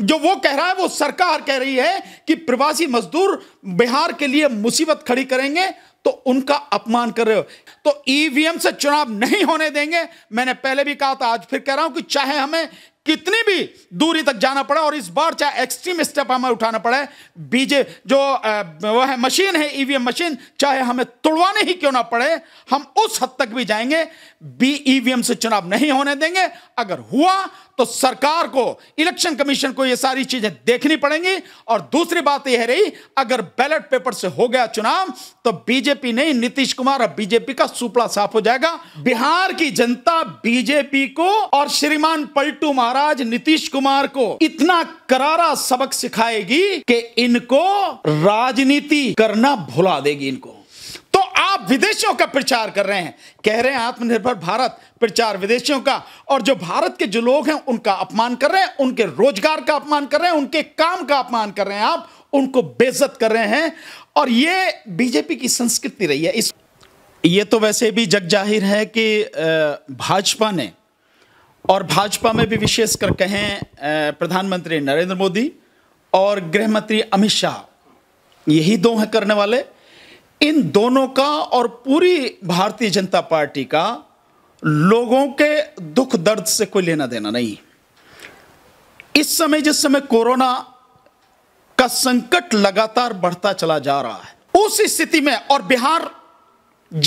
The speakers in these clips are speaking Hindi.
जो वो कह रहा है वो सरकार कह रही है कि प्रवासी मजदूर बिहार के लिए मुसीबत खड़ी करेंगे तो उनका अपमान कर रहे हो तो ईवीएम e से चुनाव नहीं होने देंगे मैंने पहले भी कहा था आज फिर कह रहा हूं कि चाहे हमें कितनी भी दूरी तक जाना पड़ा और इस बार चाहे एक्सट्रीम स्टेप हमें उठाना पड़े बीजे जो वह है मशीन है ईवीएम e मशीन चाहे हमें तोड़वाने ही क्यों ना पड़े हम उस हद तक भी जाएंगे बी ईवीएम e से चुनाव नहीं होने देंगे अगर हुआ तो सरकार को इलेक्शन कमीशन को ये सारी चीजें देखनी पड़ेंगी और दूसरी बात यह रही अगर बैलेट पेपर से हो गया चुनाव तो बीजेपी नहीं नीतीश कुमार अब बीजेपी का सुपड़ा साफ हो जाएगा बिहार की जनता बीजेपी को और श्रीमान पलटू महाराज नीतीश कुमार को इतना करारा सबक सिखाएगी कि इनको राजनीति करना भुला देगी इनको तो आप विदेशों का प्रचार कर रहे हैं कह रहे हैं आत्मनिर्भर भारत प्रचार विदेशियों का और जो भारत के जो लोग हैं उनका अपमान कर रहे हैं उनके रोजगार का अपमान कर रहे हैं उनके काम का अपमान कर रहे हैं आप उनको बेजत कर रहे हैं और ये बीजेपी की संस्कृति रही है इस ये तो वैसे भी जग जाहिर है कि भाजपा ने और भाजपा में भी विशेषकर कहें प्रधानमंत्री नरेंद्र मोदी और गृहमंत्री अमित शाह यही दो हैं करने वाले इन दोनों का और पूरी भारतीय जनता पार्टी का लोगों के दुख दर्द से कोई लेना देना नहीं इस समय जिस समय कोरोना का संकट लगातार बढ़ता चला जा रहा है उस स्थिति में और बिहार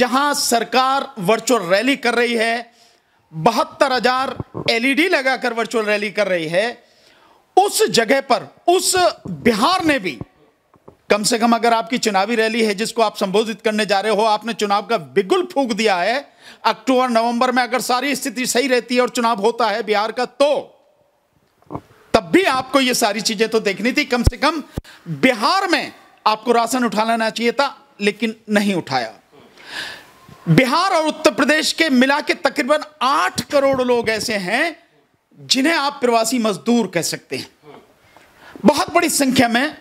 जहां सरकार वर्चुअल रैली कर रही है बहत्तर हजार एलईडी e लगाकर वर्चुअल रैली कर रही है उस जगह पर उस बिहार ने भी कम से कम अगर आपकी चुनावी रैली है जिसको आप संबोधित करने जा रहे हो आपने चुनाव का बिगुल फूक दिया है अक्टूबर नवंबर में अगर सारी स्थिति सही रहती है और चुनाव होता है बिहार का तो तब भी आपको ये सारी चीजें तो देखनी थी कम से कम बिहार में आपको राशन उठाना चाहिए था लेकिन नहीं उठाया बिहार और उत्तर प्रदेश के मिला के तकरीबन आठ करोड़ लोग ऐसे हैं जिन्हें आप प्रवासी मजदूर कह सकते हैं बहुत बड़ी संख्या में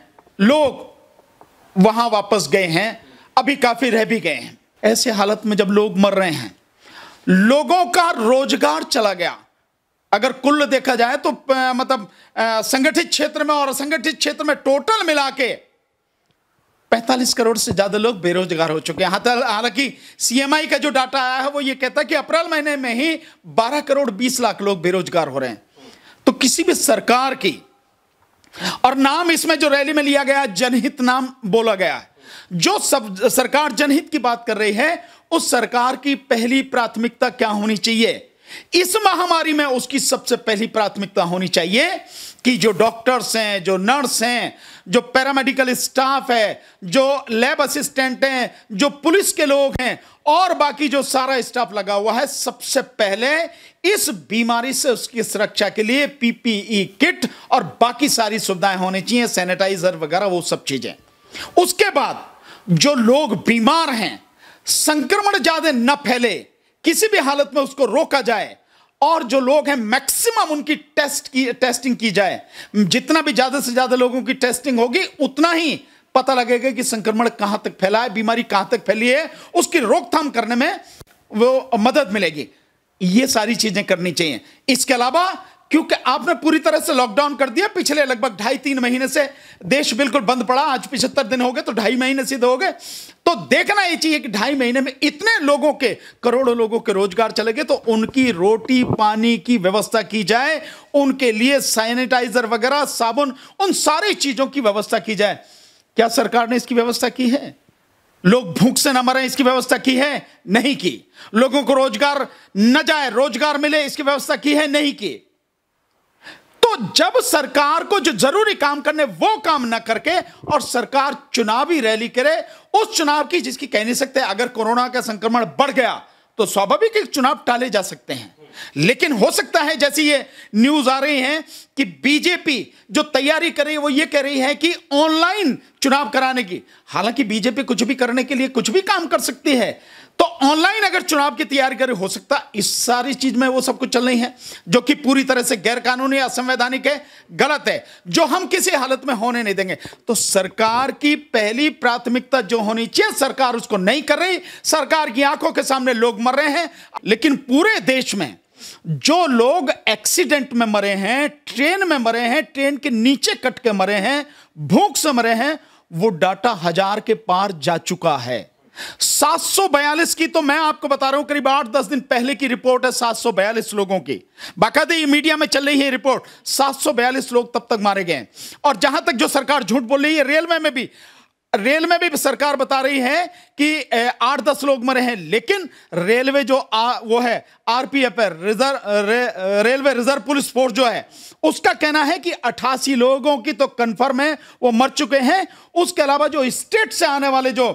लोग वहां वापस गए हैं अभी काफी रह भी गए हैं ऐसे हालत में जब लोग मर रहे हैं लोगों का रोजगार चला गया अगर कुल देखा जाए तो मतलब संगठित क्षेत्र में और असंगठित क्षेत्र में टोटल मिला के पैंतालीस करोड़ से ज़्यादा लोग बेरोजगार हो चुके हैं हालांकि सीएमआई का जो डाटा आया है वो ये कहता है कि अप्रैल महीने में ही 12 करोड़ 20 लाख लोग बेरोजगार हो रहे हैं तो किसी भी सरकार की और नाम इसमें जो रैली में लिया गया जनहित नाम बोला गया है जो सब सरकार जनहित की बात कर रही है उस सरकार की पहली प्राथमिकता क्या होनी चाहिए इस महामारी में उसकी सबसे पहली प्राथमिकता होनी चाहिए कि जो डॉक्टर्स हैं जो नर्स हैं जो पैरामेडिकल स्टाफ है जो लैब असिस्टेंट हैं जो पुलिस के लोग हैं और बाकी जो सारा स्टाफ लगा हुआ है सबसे पहले इस बीमारी से उसकी सुरक्षा के लिए पीपीई किट और बाकी सारी सुविधाएं होनी चाहिए सैनिटाइजर वगैरह वो सब चीजें उसके बाद जो लोग बीमार हैं संक्रमण ज्यादा न फैले किसी भी हालत में उसको रोका जाए और जो लोग हैं मैक्सिमम उनकी टेस्ट की टेस्टिंग की जाए जितना भी ज्यादा से ज्यादा लोगों की टेस्टिंग होगी उतना ही पता लगेगा कि संक्रमण कहां तक फैला है बीमारी कहां तक फैली है उसकी रोकथाम करने में वो मदद मिलेगी ये सारी चीजें करनी चाहिए इसके अलावा क्योंकि आपने पूरी तरह से लॉकडाउन कर दिया पिछले लगभग ढाई तीन महीने से देश बिल्कुल बंद पड़ा आज पिछहत्तर दिन हो गए तो ढाई महीने सीधे हो गए तो देखना ये चाहिए कि ढाई महीने में इतने लोगों के करोड़ों लोगों के रोजगार चले गए तो उनकी रोटी पानी की व्यवस्था की जाए उनके लिए सैनिटाइजर वगैरह साबुन उन सारी चीजों की व्यवस्था की जाए क्या सरकार ने इसकी व्यवस्था की है लोग भूख से ना मरे इसकी व्यवस्था की है नहीं की लोगों को रोजगार न जाए रोजगार मिले इसकी व्यवस्था की है नहीं की तो जब सरकार को जो जरूरी काम करने वो काम ना करके और सरकार चुनावी रैली करे उस चुनाव की जिसकी कह नहीं सकते अगर कोरोना का संक्रमण बढ़ गया तो स्वाभाविक चुनाव टाले जा सकते हैं लेकिन हो सकता है जैसी ये न्यूज आ रही है कि बीजेपी जो तैयारी कर रही है वो ये कह रही है कि ऑनलाइन चुनाव कराने की हालांकि बीजेपी कुछ भी करने के लिए कुछ भी काम कर सकती है तो ऑनलाइन अगर चुनाव की तैयारी करें हो सकता इस सारी चीज में वो सब कुछ चल रही है जो कि पूरी तरह से गैरकानूनी असंवैधानिक है गलत है जो हम किसी हालत में होने नहीं देंगे तो सरकार की पहली प्राथमिकता जो होनी चाहिए सरकार उसको नहीं कर रही सरकार की आंखों के सामने लोग मर रहे हैं लेकिन पूरे देश में जो लोग एक्सीडेंट में मरे हैं ट्रेन में मरे हैं ट्रेन के नीचे कट के मरे हैं भूख से मरे हैं वो डाटा हजार के पार जा चुका है 742 की तो मैं आपको बता रहा हूं करीब आठ दस दिन पहले की रिपोर्ट है 742 लोगों की बाकायदे मीडिया में चल रही है रिपोर्ट 742 लोग तब तक मारे गए और जहां तक जो सरकार झूठ बोल रही है रेलवे में भी रेल में भी सरकार बता रही है कि आठ दस लोग मरे हैं लेकिन रेलवे जो आ, वो है आरपीएफ रिजर्व रे, रेलवे रिजर्व पुलिस फोर्स जो है उसका कहना है कि अठासी लोगों की तो कंफर्म है वो मर चुके हैं उसके अलावा जो स्टेट से आने वाले जो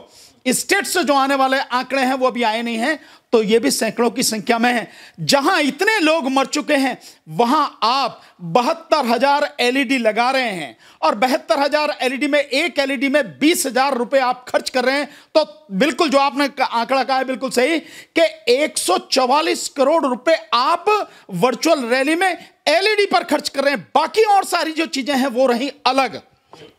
स्टेट से जो आने वाले आंकड़े हैं वो अभी आए नहीं हैं तो ये भी सैकड़ों की संख्या में है जहां इतने लोग मर चुके हैं वहां आप बहत्तर हजार एलईडी e लगा रहे हैं और बहत्तर हजार एलईडी e में एक एलईडी e में बीस हजार रुपए आप खर्च कर रहे हैं तो बिल्कुल जो आपने आंकड़ा कहा है बिल्कुल सही कि 144 करोड़ रुपए आप वर्चुअल रैली में एलईडी पर खर्च कर रहे हैं बाकी और सारी जो चीजें हैं वो रही अलग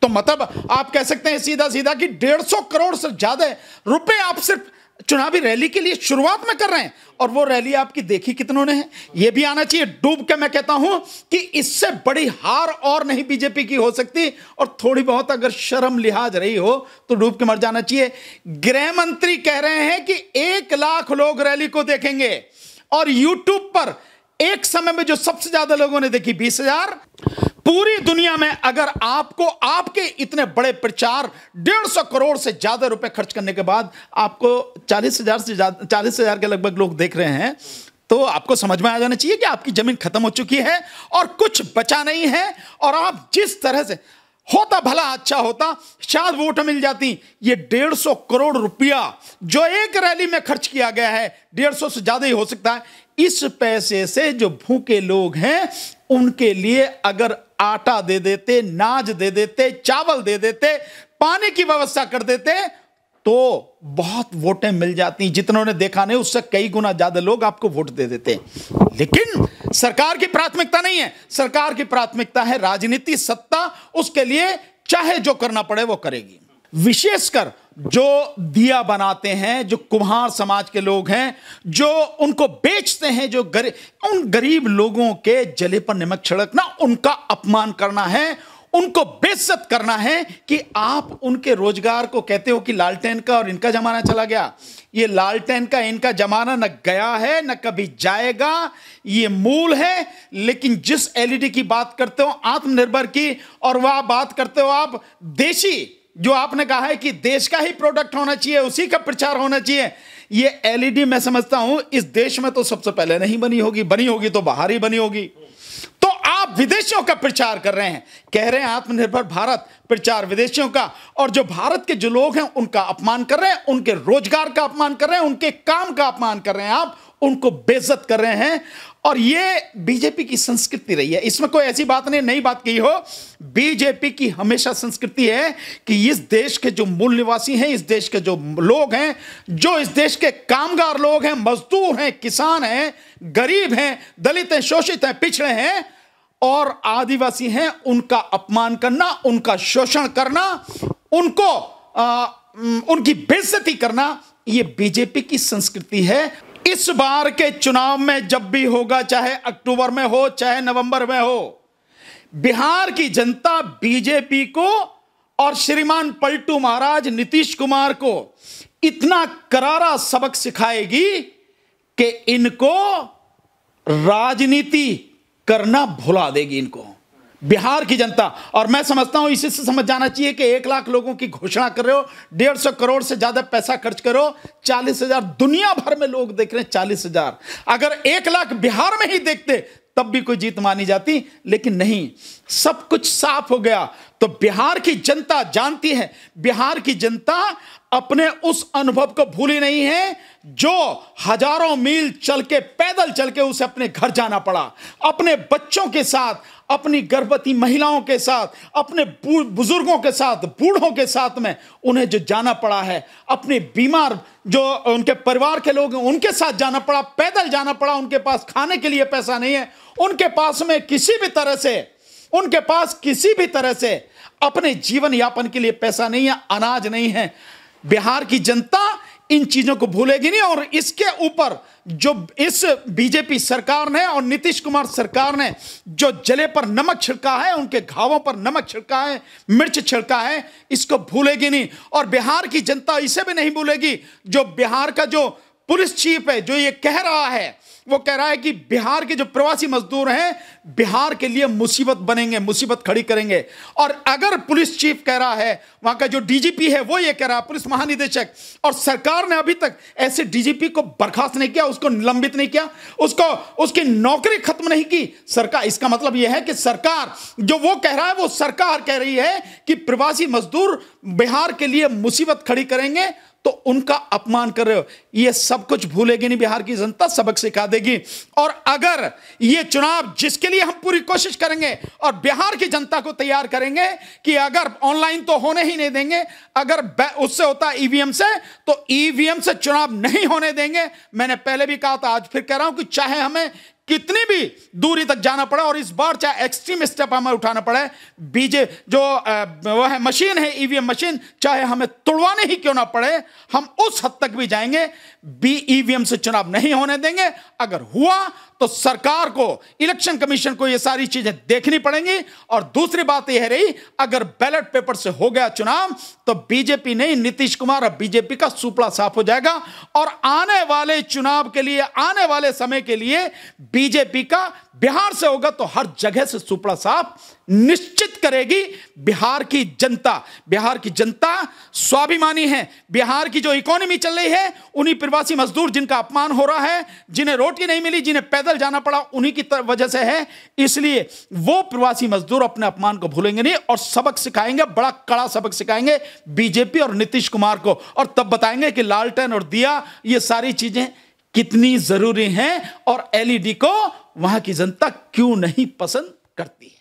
तो मतलब आप कह सकते हैं सीधा सीधा कि डेढ़ सौ करोड़ से ज्यादा रुपए आप सिर्फ चुनावी रैली के लिए शुरुआत में कर रहे हैं और वो रैली आपकी देखी कितनों ने है ये भी आना चाहिए डूब के मैं कहता हूं कि इससे बड़ी हार और नहीं बीजेपी की हो सकती और थोड़ी बहुत अगर शर्म लिहाज रही हो तो डूब के मर जाना चाहिए गृह मंत्री कह रहे हैं कि एक लाख लोग रैली को देखेंगे और यूट्यूब पर एक समय में जो सबसे ज्यादा लोगों ने देखी बीस हजार पूरी दुनिया में अगर आपको आपके इतने बड़े प्रचार डेढ़ सौ करोड़ से ज्यादा रुपए खर्च करने के बाद आपको चालीस हजार से ज्यादा चालीस हजार के लगभग लोग देख रहे हैं तो आपको समझ में आ जाना चाहिए कि आपकी जमीन खत्म हो चुकी है और कुछ बचा नहीं है और आप जिस तरह से होता भला अच्छा होता शायद वोट मिल जाती ये डेढ़ सौ करोड़ रुपया जो एक रैली में खर्च किया गया है डेढ़ सौ से ज्यादा ही हो सकता है इस पैसे से जो भूखे लोग हैं उनके लिए अगर आटा दे देते नाज दे देते चावल दे देते पानी की व्यवस्था कर देते तो बहुत वोटें मिल जाती जितनों ने देखा नहीं उससे कई गुना ज्यादा लोग आपको वोट दे देते लेकिन सरकार की प्राथमिकता नहीं है सरकार की प्राथमिकता है राजनीति सत्ता उसके लिए चाहे जो करना पड़े वो करेगी विशेषकर जो दिया बनाते हैं जो कुम्हार समाज के लोग हैं जो उनको बेचते हैं जो गरीब उन गरीब लोगों के जले पर नमक छिड़कना उनका अपमान करना है उनको बेसत करना है कि आप उनके रोजगार को कहते हो कि लालटेन का और इनका जमाना चला गया ये लालटेन का इनका जमाना न गया है न कभी जाएगा ये मूल है लेकिन जिस एलईडी की बात करते हो आत्मनिर्भर की और वह बात करते हो आप देशी जो आपने कहा है कि देश का ही प्रोडक्ट होना चाहिए उसी का प्रचार होना चाहिए ये एलईडी e मैं समझता हूं इस देश में तो सबसे पहले नहीं बनी होगी बनी होगी तो बाहर ही बनी होगी तो आप विदेशियों का प्रचार कर रहे हैं कह रहे हैं आत्मनिर्भर भारत प्रचार विदेशियों का और जो भारत के जो लोग हैं उनका अपमान कर रहे हैं उनके रोजगार का अपमान कर रहे हैं उनके काम का अपमान कर रहे हैं आप उनको बेजत कर रहे हैं और ये बीजेपी की संस्कृति रही है इसमें कोई ऐसी बात नहीं नई बात कही हो बीजेपी की हमेशा संस्कृति है कि इस देश के जो मूल निवासी हैं इस देश के जो लोग हैं जो इस देश के कामगार लोग हैं मजदूर हैं किसान हैं गरीब हैं दलित हैं शोषित हैं पिछड़े हैं और आदिवासी हैं उनका अपमान करना उनका शोषण करना उनको आ, उनकी बेजती करना ये बीजेपी की संस्कृति है इस बार के चुनाव में जब भी होगा चाहे अक्टूबर में हो चाहे नवंबर में हो बिहार की जनता बीजेपी को और श्रीमान पलटू महाराज नीतीश कुमार को इतना करारा सबक सिखाएगी कि इनको राजनीति करना भुला देगी इनको बिहार की जनता और मैं समझता हूं इसी से समझ जाना चाहिए कि एक लाख लोगों की घोषणा कर रहे हो डेढ़ सौ करोड़ से ज़्यादा पैसा खर्च करो चालीस हज़ार दुनिया भर में लोग देख रहे हैं चालीस हज़ार अगर एक लाख बिहार में ही देखते तब भी कोई जीत मानी जाती लेकिन नहीं सब कुछ साफ हो गया तो बिहार की जनता जानती है बिहार की जनता अपने उस अनुभव को भूली नहीं है जो हजारों मील चल के पैदल चल के उसे अपने घर जाना पड़ा अपने बच्चों के साथ अपनी गर्भवती महिलाओं के साथ अपने बुजुर्गों के साथ बूढ़ों के साथ में उन्हें जो जाना पड़ा है अपने बीमार जो उनके परिवार के लोग हैं उनके साथ जाना पड़ा पैदल जाना पड़ा उनके पास खाने के लिए पैसा नहीं है उनके पास में किसी भी तरह से उनके पास किसी भी तरह से अपने जीवन यापन के लिए पैसा नहीं है अनाज नहीं है बिहार की जनता इन चीजों को भूलेगी नहीं और इसके ऊपर जो इस बीजेपी सरकार ने और नीतीश कुमार सरकार ने जो जले पर नमक छिड़का है उनके घावों पर नमक छिड़का है मिर्च छिड़का है इसको भूलेगी नहीं और बिहार की जनता इसे भी नहीं भूलेगी जो बिहार का जो पुलिस चीफ है जो ये कह रहा है वो कह रहा है कि बिहार के जो प्रवासी मजदूर हैं बिहार के लिए मुसीबत बनेंगे मुसीबत खड़ी करेंगे और अगर पुलिस चीफ कह रहा है वहां का जो डीजीपी है वो ये कह रहा है पुलिस महानिदेशक और सरकार ने अभी तक ऐसे डीजीपी को बर्खास्त नहीं किया उसको निलंबित नहीं किया उसको उसकी नौकरी खत्म नहीं की सरकार इसका मतलब यह है कि सरकार जो वो कह रहा है वो सरकार कह रही है कि प्रवासी मजदूर बिहार के लिए मुसीबत खड़ी करेंगे तो उनका अपमान कर रहे हो ये सब कुछ भूलेगी नहीं बिहार की जनता सबक सिखा देगी और अगर ये चुनाव जिसके लिए हम पूरी कोशिश करेंगे और बिहार की जनता को तैयार करेंगे कि अगर ऑनलाइन तो होने ही नहीं देंगे अगर उससे होता ईवीएम से तो ईवीएम से चुनाव नहीं होने देंगे मैंने पहले भी कहा था आज फिर कह रहा हूं कि चाहे हमें कितनी भी दूरी तक जाना पड़ा और इस बार चाहे एक्सट्रीम स्टेप हमें उठाना पड़े बीजे जो वह है मशीन है ईवीएम e मशीन चाहे हमें तोड़वाने ही क्यों ना पड़े हम उस हद तक भी जाएंगे बी ईवीएम e से चुनाव नहीं होने देंगे अगर हुआ तो सरकार को इलेक्शन कमीशन को ये सारी चीजें देखनी पड़ेंगी और दूसरी बात यह रही अगर बैलेट पेपर से हो गया चुनाव तो बीजेपी नहीं नीतीश कुमार अब बीजेपी का सुपड़ा साफ हो जाएगा और आने वाले चुनाव के लिए आने वाले समय के लिए बीजेपी का बिहार से होगा तो हर जगह से सुपड़ा साहब निश्चित करेगी बिहार की जनता बिहार की जनता स्वाभिमानी है बिहार की जो इकोनॉमी चल रही है उन्हीं प्रवासी मजदूर जिनका अपमान हो रहा है जिन्हें रोटी नहीं मिली जिन्हें पैदल जाना पड़ा उन्हीं की वजह से है इसलिए वो प्रवासी मजदूर अपने अपमान को भूलेंगे नहीं और सबक सिखाएंगे बड़ा कड़ा सबक सिखाएंगे बीजेपी और नीतीश कुमार को और तब बताएंगे कि लालटेन और दिया ये सारी चीजें कितनी जरूरी हैं और एलईडी को वहाँ की जनता क्यों नहीं पसंद करती